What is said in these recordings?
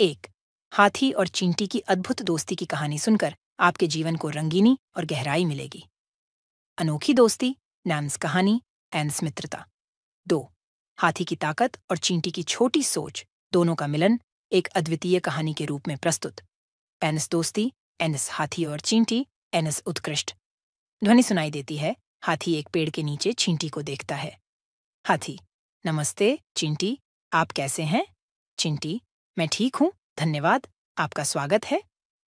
एक हाथी और चींटी की अद्भुत दोस्ती की कहानी सुनकर आपके जीवन को रंगीनी और गहराई मिलेगी अनोखी दोस्ती नैम्स कहानी एंस मित्रता दो हाथी की ताकत और चींटी की छोटी सोच दोनों का मिलन एक अद्वितीय कहानी के रूप में प्रस्तुत एनस दोस्ती एनस हाथी और चींटी एनस उत्कृष्ट ध्वनि सुनाई देती है हाथी एक पेड़ के नीचे चींटी को देखता है हाथी नमस्ते चिंटी आप कैसे हैं चिंटी मैं ठीक हूँ धन्यवाद आपका स्वागत है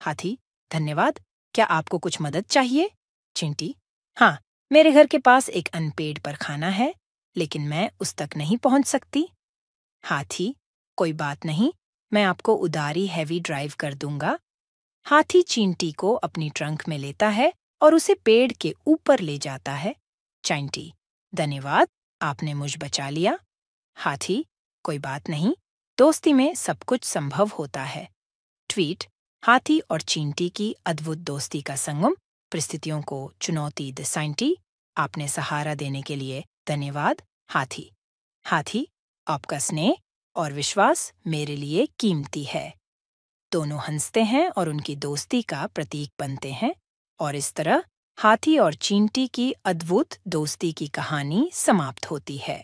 हाथी धन्यवाद क्या आपको कुछ मदद चाहिए चिंटी हाँ मेरे घर के पास एक अनपेड पर खाना है लेकिन मैं उस तक नहीं पहुंच सकती हाथी कोई बात नहीं मैं आपको उदारी हैवी ड्राइव कर दूंगा हाथी चिंटी को अपनी ट्रंक में लेता है और उसे पेड़ के ऊपर ले जाता है चिंटी धन्यवाद आपने मुझ बचा लिया हाथी कोई बात नहीं दोस्ती में सब कुछ संभव होता है ट्वीट हाथी और चींटी की अद्भुत दोस्ती का संगम परिस्थितियों को चुनौती द साइंटी आपने सहारा देने के लिए धन्यवाद हाथी हाथी आपका स्नेह और विश्वास मेरे लिए कीमती है दोनों हंसते हैं और उनकी दोस्ती का प्रतीक बनते हैं और इस तरह हाथी और चींटी की अद्भुत दोस्ती की कहानी समाप्त होती है